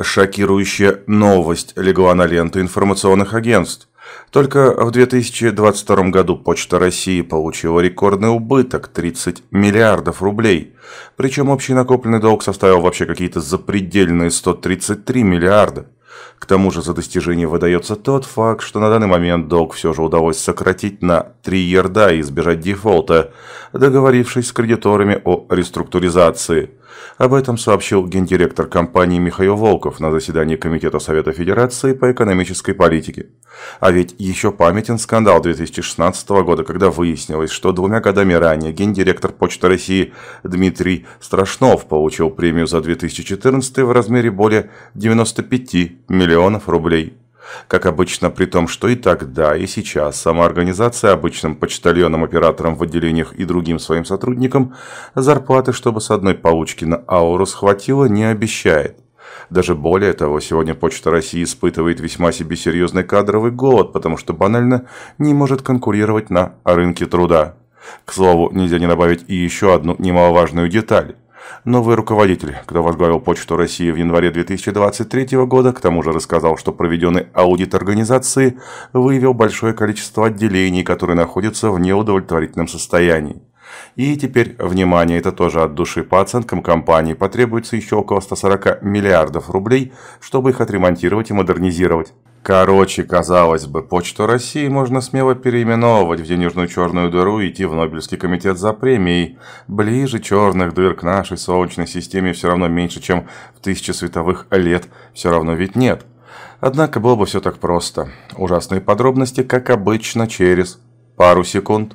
Шокирующая новость легла на ленту информационных агентств. Только в 2022 году Почта России получила рекордный убыток – 30 миллиардов рублей. Причем общий накопленный долг составил вообще какие-то запредельные 133 миллиарда. К тому же за достижение выдается тот факт, что на данный момент долг все же удалось сократить на три ярда и избежать дефолта, договорившись с кредиторами о реструктуризации. Об этом сообщил гендиректор компании Михаил Волков на заседании Комитета Совета Федерации по экономической политике. А ведь еще памятен скандал 2016 года, когда выяснилось, что двумя годами ранее гендиректор Почты России Дмитрий Страшнов получил премию за 2014 в размере более 95 миллионов рублей. Как обычно, при том, что и тогда, и сейчас сама организация обычным почтальонам, операторам в отделениях и другим своим сотрудникам зарплаты, чтобы с одной получки на ауру схватило, не обещает. Даже более того, сегодня Почта России испытывает весьма себе серьезный кадровый голод, потому что банально не может конкурировать на рынке труда. К слову, нельзя не добавить и еще одну немаловажную деталь. Новый руководитель, кто возглавил Почту России в январе 2023 года, к тому же рассказал, что проведенный аудит организации выявил большое количество отделений, которые находятся в неудовлетворительном состоянии. И теперь, внимание, это тоже от души. По оценкам компании потребуется еще около 140 миллиардов рублей, чтобы их отремонтировать и модернизировать. Короче, казалось бы, Почту России можно смело переименовывать в денежную черную дыру и идти в Нобелевский комитет за премией. Ближе черных дыр к нашей Солнечной системе все равно меньше, чем в тысячи световых лет. Все равно ведь нет. Однако было бы все так просто. Ужасные подробности, как обычно, через пару секунд.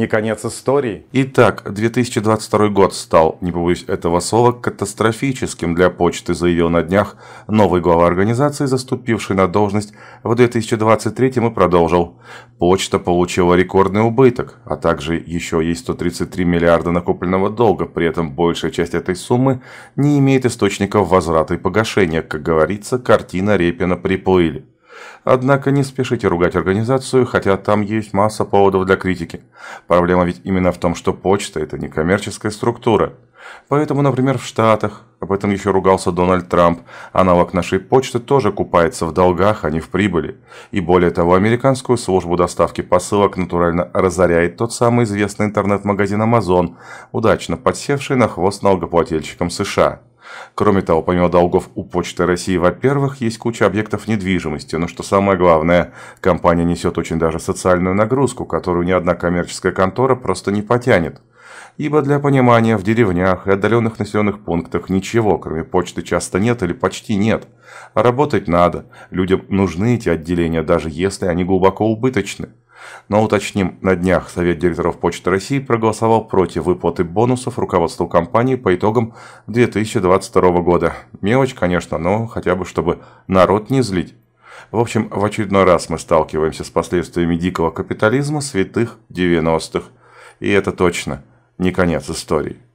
не конец истории. Итак, 2022 год стал, не побоюсь этого слова, катастрофическим для почты, заявил на днях новый глава организации, заступивший на должность в 2023 и продолжил. Почта получила рекордный убыток, а также еще есть 133 миллиарда накопленного долга, при этом большая часть этой суммы не имеет источников возврата и погашения, как говорится, картина Репина приплыли. Однако не спешите ругать организацию, хотя там есть масса поводов для критики. Проблема ведь именно в том, что почта – это некоммерческая структура. Поэтому, например, в Штатах, об этом еще ругался Дональд Трамп, аналог нашей почты тоже купается в долгах, а не в прибыли. И более того, американскую службу доставки посылок натурально разоряет тот самый известный интернет-магазин Amazon, удачно подсевший на хвост налогоплательщикам США. Кроме того, помимо долгов у Почты России, во-первых, есть куча объектов недвижимости, но что самое главное, компания несет очень даже социальную нагрузку, которую ни одна коммерческая контора просто не потянет. Ибо для понимания, в деревнях и отдаленных населенных пунктах ничего, кроме почты, часто нет или почти нет. А работать надо, людям нужны эти отделения, даже если они глубоко убыточны. Но уточним, на днях Совет директоров Почты России проголосовал против выплаты бонусов руководству компании по итогам 2022 года. Мелочь, конечно, но хотя бы чтобы народ не злить. В общем, в очередной раз мы сталкиваемся с последствиями дикого капитализма святых 90-х. И это точно не конец истории.